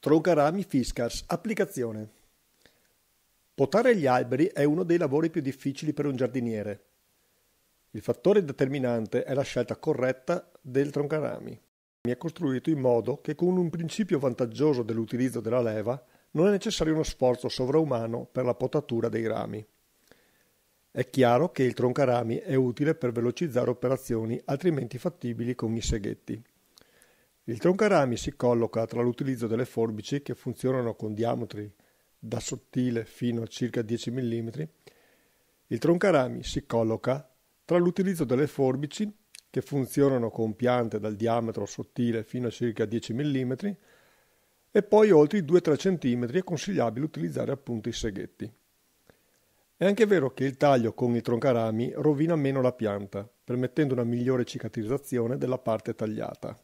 Trogarami Fiskars, applicazione. Potare gli alberi è uno dei lavori più difficili per un giardiniere. Il fattore determinante è la scelta corretta del troncarami. Mi è costruito in modo che con un principio vantaggioso dell'utilizzo della leva non è necessario uno sforzo sovraumano per la potatura dei rami. È chiaro che il troncarami è utile per velocizzare operazioni altrimenti fattibili con i seghetti. Il troncarami si colloca tra l'utilizzo delle forbici che funzionano con diametri da sottile fino a circa 10 mm. Il troncarami si colloca tra l'utilizzo delle forbici che funzionano con piante dal diametro sottile fino a circa 10 mm e poi oltre i 2-3 cm è consigliabile utilizzare appunto i seghetti. È anche vero che il taglio con i troncarami rovina meno la pianta, permettendo una migliore cicatrizzazione della parte tagliata.